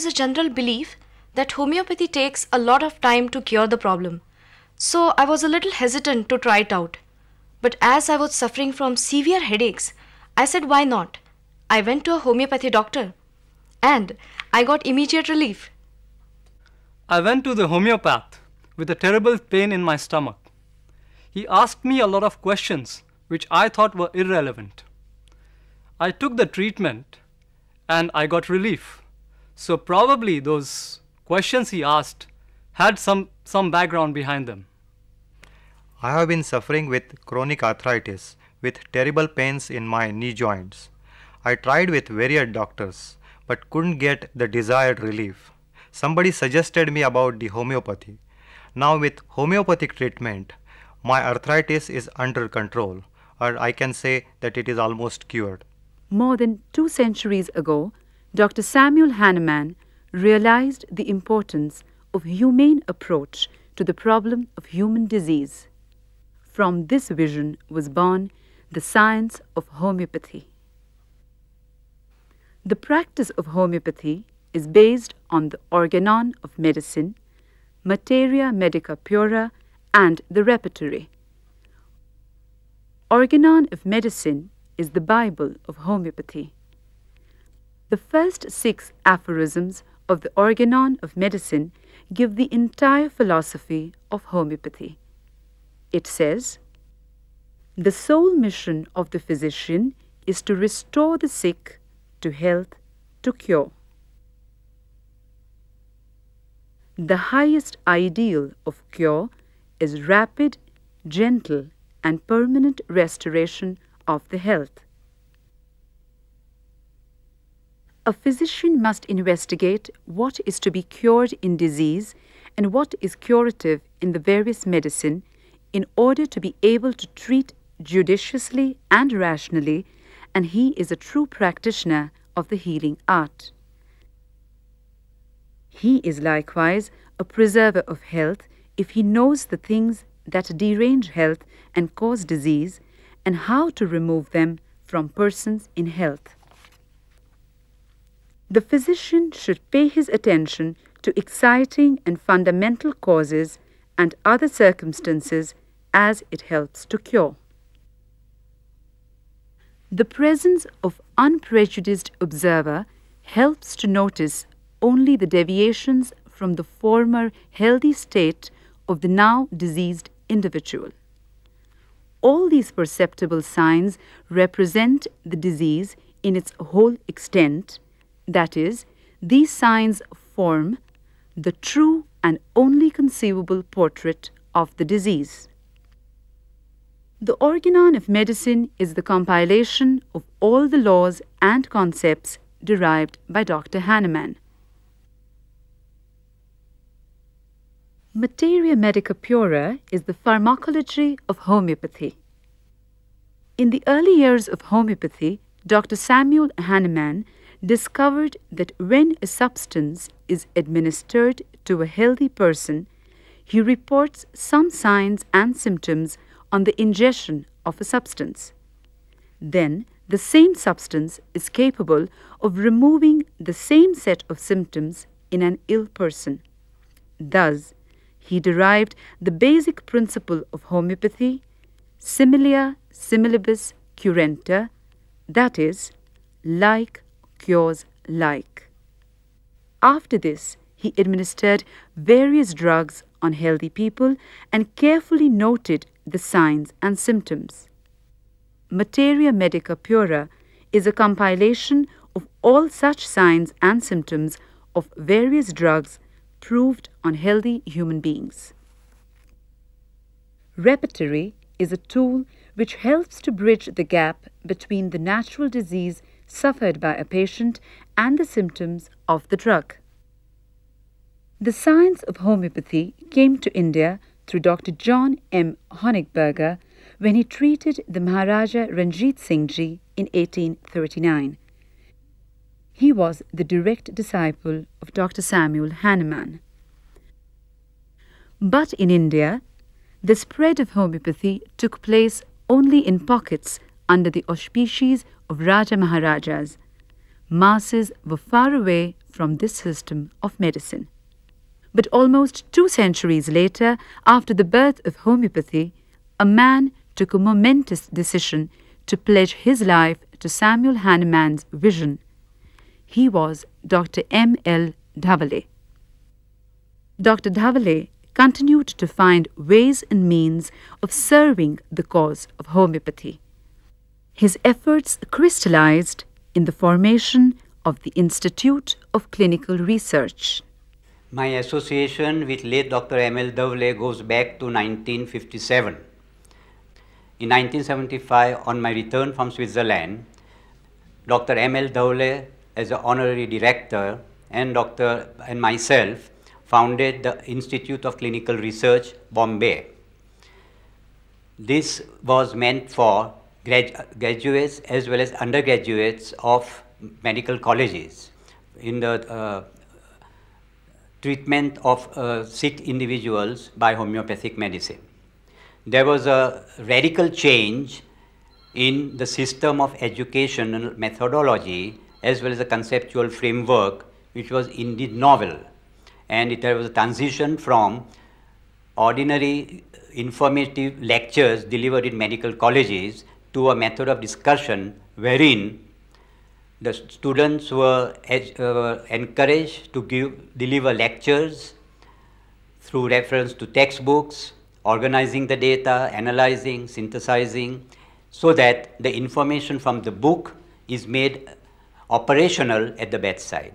is a general belief that homeopathy takes a lot of time to cure the problem. So I was a little hesitant to try it out. But as I was suffering from severe headaches, I said, why not? I went to a homeopathy doctor and I got immediate relief. I went to the homeopath with a terrible pain in my stomach. He asked me a lot of questions which I thought were irrelevant. I took the treatment and I got relief. So, probably those questions he asked had some, some background behind them. I have been suffering with chronic arthritis with terrible pains in my knee joints. I tried with various doctors but couldn't get the desired relief. Somebody suggested me about the homeopathy. Now with homeopathic treatment, my arthritis is under control or I can say that it is almost cured. More than two centuries ago, Dr. Samuel Hahnemann realized the importance of humane approach to the problem of human disease. From this vision was born the science of homeopathy. The practice of homeopathy is based on the organon of medicine, materia medica pura, and the repertory. Organon of medicine is the Bible of homeopathy. The first six aphorisms of the Organon of Medicine give the entire philosophy of homeopathy. It says, The sole mission of the physician is to restore the sick to health, to cure. The highest ideal of cure is rapid, gentle, and permanent restoration of the health. A physician must investigate what is to be cured in disease and what is curative in the various medicine in order to be able to treat judiciously and rationally, and he is a true practitioner of the healing art. He is likewise a preserver of health if he knows the things that derange health and cause disease and how to remove them from persons in health the physician should pay his attention to exciting and fundamental causes and other circumstances as it helps to cure. The presence of unprejudiced observer helps to notice only the deviations from the former healthy state of the now diseased individual. All these perceptible signs represent the disease in its whole extent that is, these signs form the true and only conceivable portrait of the disease. The Organon of Medicine is the compilation of all the laws and concepts derived by Dr. Hahnemann. Materia Medica Pura is the pharmacology of homeopathy. In the early years of homeopathy, Dr. Samuel Hahnemann discovered that when a substance is administered to a healthy person, he reports some signs and symptoms on the ingestion of a substance. Then, the same substance is capable of removing the same set of symptoms in an ill person. Thus, he derived the basic principle of homeopathy, similia similibus curenta, that is, like cures like. After this, he administered various drugs on healthy people and carefully noted the signs and symptoms. Materia Medica Pura is a compilation of all such signs and symptoms of various drugs proved on healthy human beings. Repertory is a tool which helps to bridge the gap between the natural disease suffered by a patient and the symptoms of the drug. The science of homeopathy came to India through Dr. John M. Honigberger when he treated the Maharaja Ranjit Singh Ji in 1839. He was the direct disciple of Dr. Samuel Hahnemann. But in India, the spread of homeopathy took place only in pockets under the auspices of Raja Maharajas, masses were far away from this system of medicine. But almost two centuries later, after the birth of homeopathy, a man took a momentous decision to pledge his life to Samuel Hahnemann's vision. He was Dr. M. L. Dhavale. Dr. Dhavale continued to find ways and means of serving the cause of homeopathy. His efforts crystallized in the formation of the Institute of Clinical Research. My association with late Dr. M. L. Davle goes back to 1957. In 1975, on my return from Switzerland, Dr. M. L. Davle, as an honorary director, and Dr. and myself founded the Institute of Clinical Research, Bombay. This was meant for graduates as well as undergraduates of medical colleges in the uh, treatment of uh, sick individuals by homeopathic medicine. There was a radical change in the system of educational methodology as well as the conceptual framework which was indeed novel and there was a transition from ordinary uh, informative lectures delivered in medical colleges to a method of discussion wherein the students were uh, encouraged to give deliver lectures through reference to textbooks, organizing the data, analyzing, synthesizing, so that the information from the book is made operational at the bedside.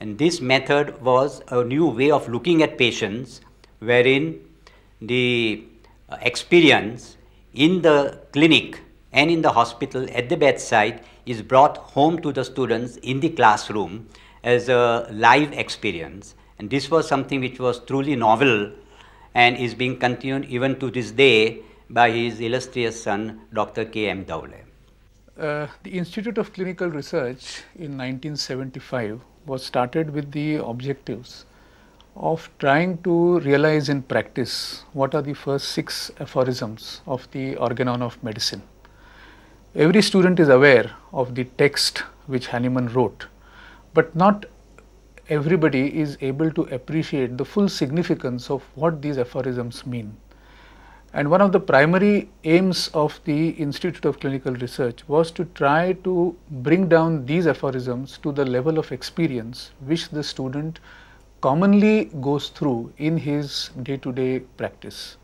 And this method was a new way of looking at patients wherein the uh, experience in the clinic and in the hospital at the bedside is brought home to the students in the classroom as a live experience. And this was something which was truly novel and is being continued even to this day by his illustrious son, Dr. K. M. Dawle. Uh, the Institute of Clinical Research in 1975 was started with the objectives of trying to realize in practice what are the first six aphorisms of the organon of medicine. Every student is aware of the text which Hahnemann wrote, but not everybody is able to appreciate the full significance of what these aphorisms mean. And one of the primary aims of the Institute of Clinical Research was to try to bring down these aphorisms to the level of experience which the student commonly goes through in his day to day practice.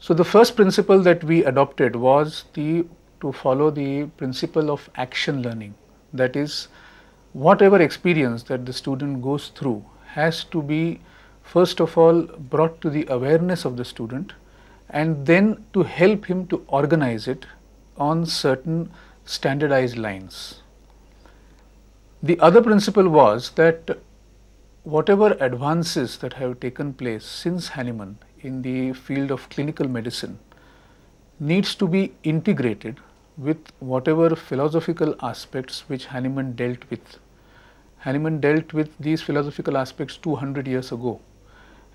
So, the first principle that we adopted was the to follow the principle of action learning. That is, whatever experience that the student goes through has to be first of all brought to the awareness of the student and then to help him to organize it on certain standardized lines. The other principle was that whatever advances that have taken place since Hahnemann in the field of clinical medicine needs to be integrated with whatever philosophical aspects which Hahnemann dealt with. Hahnemann dealt with these philosophical aspects 200 years ago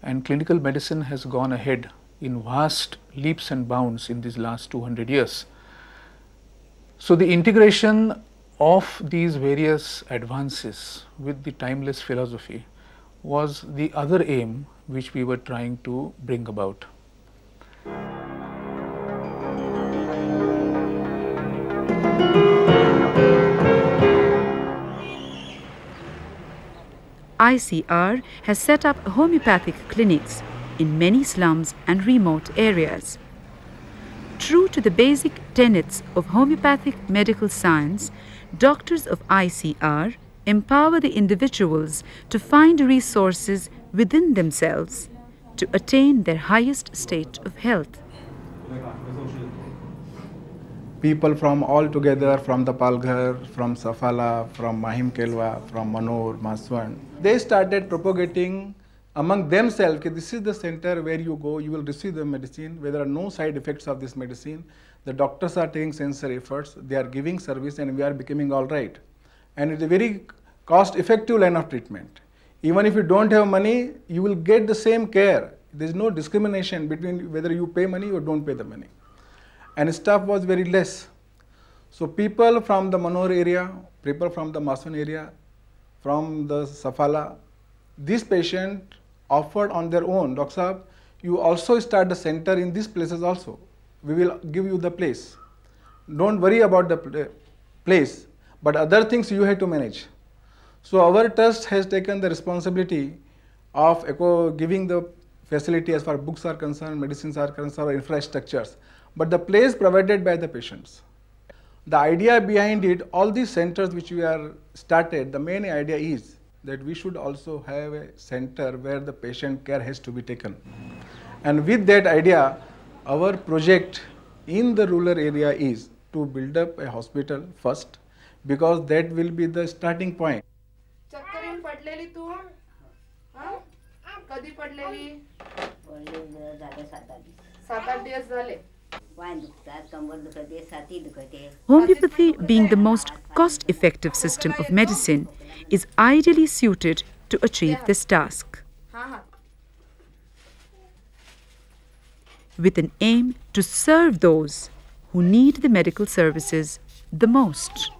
and clinical medicine has gone ahead in vast leaps and bounds in these last 200 years. So, the integration of these various advances with the timeless philosophy was the other aim which we were trying to bring about. ICR has set up homeopathic clinics in many slums and remote areas. True to the basic tenets of homeopathic medical science, doctors of ICR empower the individuals to find resources within themselves to attain their highest state of health people from all together from the Palghar, from Safala, from Mahim Kelwa, from Manur, Maswan. They started propagating among themselves that this is the center where you go, you will receive the medicine, where there are no side effects of this medicine. The doctors are taking sincere efforts, they are giving service and we are becoming all right. And it's a very cost effective line of treatment. Even if you don't have money, you will get the same care. There is no discrimination between whether you pay money or don't pay the money and staff was very less. So people from the Manohar area, people from the Mason area, from the Safala, this patient offered on their own, Dr. Saab, you also start the center in these places also. We will give you the place. Don't worry about the place, but other things you have to manage. So our trust has taken the responsibility of giving the facility as far books are concerned, medicines are concerned, infrastructures but the place provided by the patients. The idea behind it, all these centers which we are started, the main idea is that we should also have a center where the patient care has to be taken. And with that idea, our project in the rural area is to build up a hospital first because that will be the starting point. चक्करीन पडलेली तू कधी Homeopathy, being the most cost effective system of medicine, is ideally suited to achieve this task. With an aim to serve those who need the medical services the most.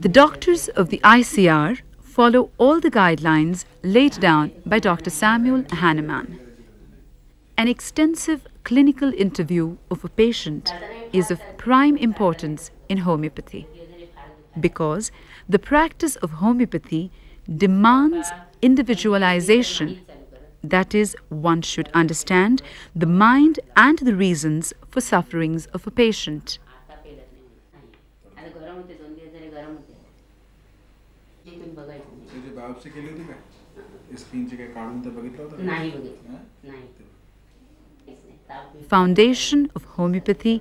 The doctors of the ICR follow all the guidelines laid down by Dr. Samuel Hahnemann. An extensive clinical interview of a patient is of prime importance in homeopathy because the practice of homeopathy demands individualization. That is, one should understand the mind and the reasons for sufferings of a patient. केली होती काय काढून बघितलं होतं नाही नाही Foundation of homeopathy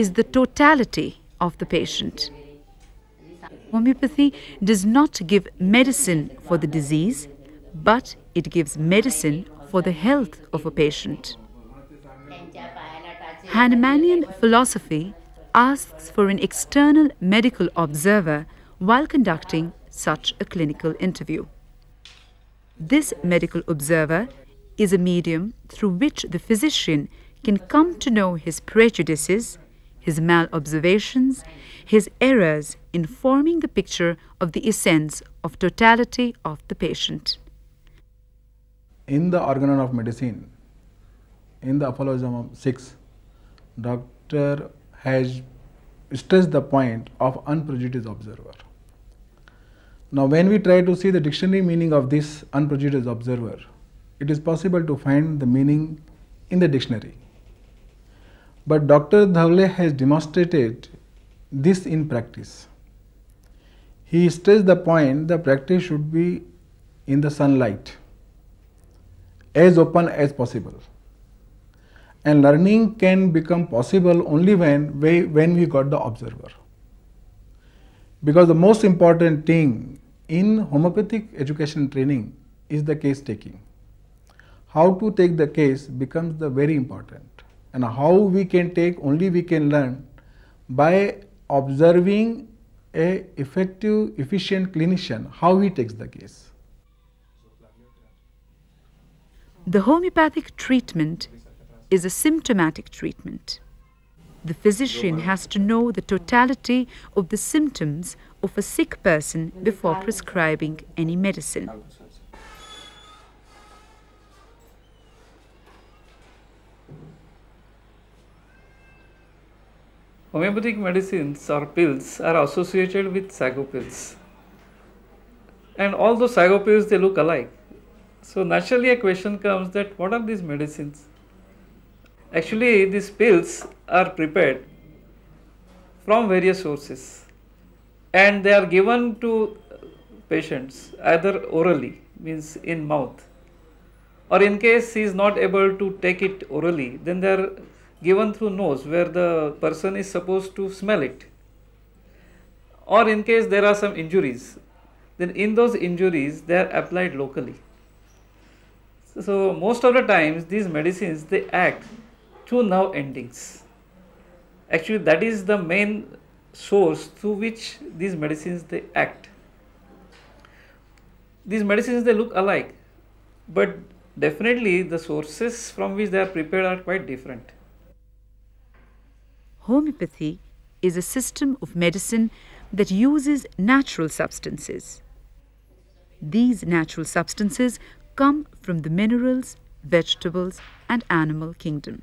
is the totality of the patient. Homeopathy does not give medicine for the disease, but it gives medicine for the health of a patient. Hahnemannian philosophy asks for an external medical observer while conducting such a clinical interview. This medical observer is a medium through which the physician can come to know his prejudices, his malobservations, his errors in forming the picture of the essence of totality of the patient. In the Organon of Medicine, in the aphorism 6, Dr. has stressed the point of unprejudiced observer. Now when we try to see the dictionary meaning of this unprejudiced observer, it is possible to find the meaning in the dictionary. But Dr. Dhavle has demonstrated this in practice. He stressed the point the practice should be in the sunlight, as open as possible. And learning can become possible only when we, when we got the observer. Because the most important thing in homeopathic education training is the case taking. How to take the case becomes the very important and how we can take only we can learn by observing a effective efficient clinician how he takes the case. The homeopathic treatment is a symptomatic treatment. The physician has to know the totality of the symptoms of a sick person before prescribing any medicine. Homeopathic medicines or pills are associated with sagopills. And all those sagopills, they look alike. So naturally a question comes that what are these medicines? Actually, these pills are prepared from various sources and they are given to patients either orally means in mouth or in case he is not able to take it orally then they are given through nose where the person is supposed to smell it or in case there are some injuries then in those injuries they are applied locally so, most of the times these medicines they act through nerve endings actually that is the main source through which these medicines they act. These medicines they look alike, but definitely the sources from which they are prepared are quite different. Homeopathy is a system of medicine that uses natural substances. These natural substances come from the minerals, vegetables, and animal kingdom.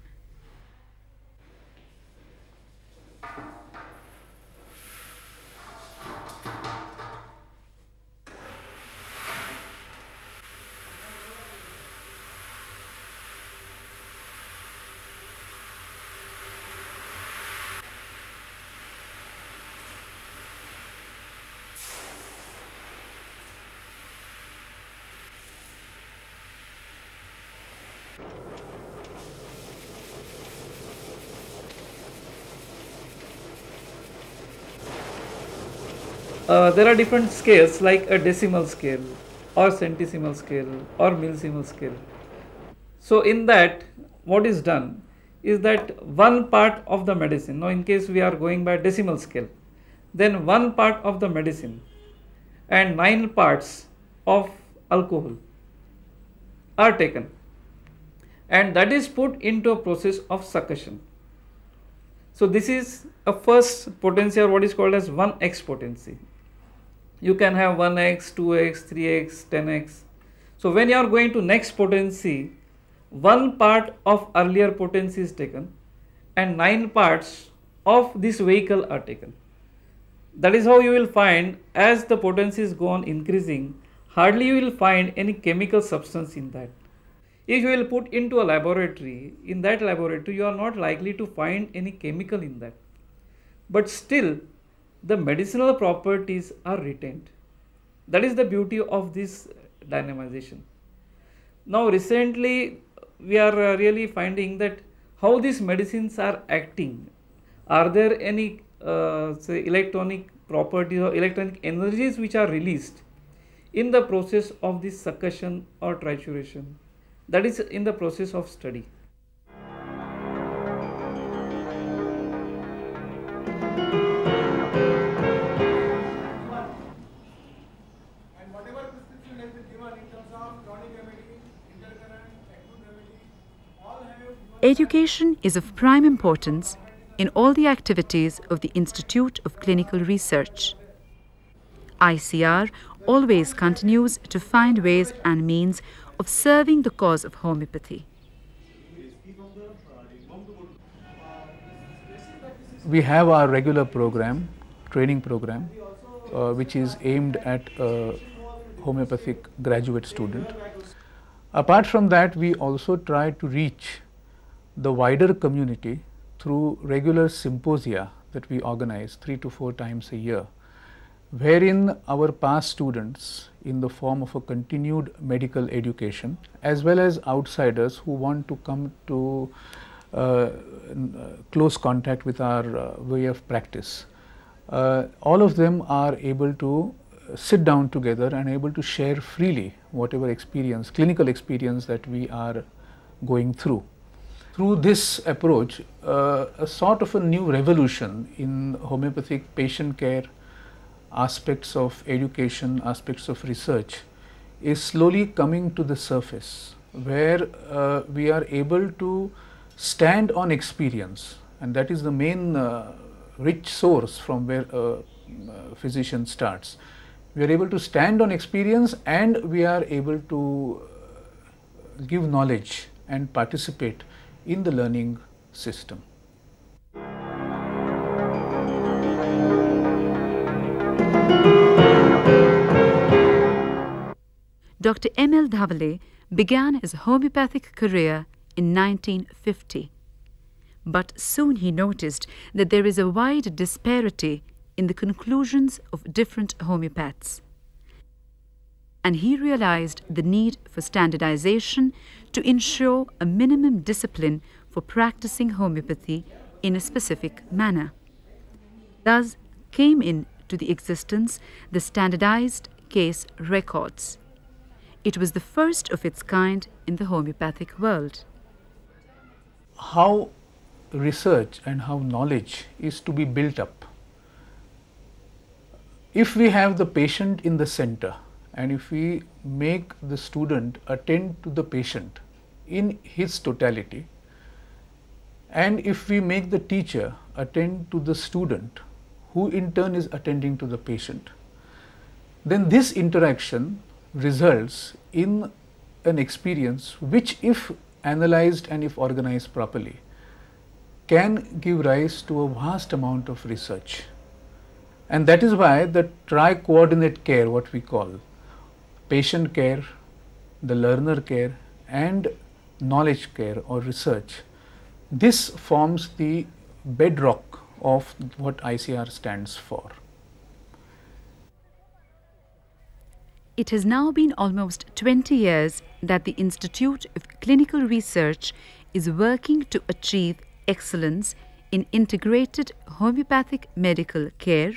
Uh, there are different scales like a decimal scale or centesimal scale or milsimal scale. So in that what is done is that one part of the medicine, now in case we are going by decimal scale, then one part of the medicine and nine parts of alcohol are taken and that is put into a process of succussion. So this is a first potency or what is called as 1x potency you can have 1x, 2x, 3x, 10x. So when you are going to next potency, one part of earlier potency is taken and nine parts of this vehicle are taken. That is how you will find as the potencies go on increasing, hardly you will find any chemical substance in that. If you will put into a laboratory, in that laboratory you are not likely to find any chemical in that. But still the medicinal properties are retained. That is the beauty of this dynamization. Now recently we are uh, really finding that how these medicines are acting. Are there any uh, say electronic properties or electronic energies which are released in the process of this succussion or trituration? That is in the process of study. Education is of prime importance in all the activities of the Institute of Clinical Research. ICR always continues to find ways and means of serving the cause of homeopathy. We have our regular program, training program, uh, which is aimed at a uh, homeopathic graduate student. Apart from that, we also try to reach the wider community through regular symposia that we organize three to four times a year, wherein our past students in the form of a continued medical education as well as outsiders who want to come to uh, uh close contact with our uh, way of practice, uh, all of them are able to uh, sit down together and able to share freely whatever experience, clinical experience that we are going through through this approach, uh, a sort of a new revolution in homeopathic patient care, aspects of education, aspects of research is slowly coming to the surface where uh, we are able to stand on experience and that is the main uh, rich source from where a physician starts. We are able to stand on experience and we are able to uh, give knowledge and participate in the learning system. Dr. Emil Davale began his homeopathic career in 1950. But soon he noticed that there is a wide disparity in the conclusions of different homeopaths. And he realized the need for standardization to ensure a minimum discipline for practicing homeopathy in a specific manner. Thus came into the existence the standardized case records. It was the first of its kind in the homeopathic world. How research and how knowledge is to be built up. If we have the patient in the center and if we make the student attend to the patient, in his totality and if we make the teacher attend to the student who in turn is attending to the patient, then this interaction results in an experience which if analyzed and if organized properly can give rise to a vast amount of research. And that is why the tri-coordinate care what we call patient care, the learner care and knowledge care or research. This forms the bedrock of what ICR stands for. It has now been almost 20 years that the Institute of Clinical Research is working to achieve excellence in integrated homeopathic medical care,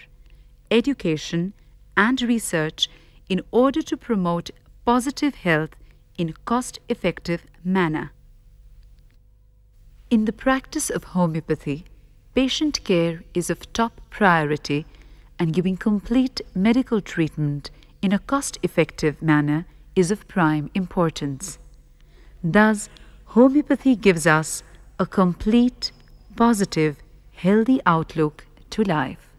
education and research in order to promote positive health in cost-effective manner. In the practice of homeopathy, patient care is of top priority and giving complete medical treatment in a cost-effective manner is of prime importance. Thus, homeopathy gives us a complete, positive, healthy outlook to life.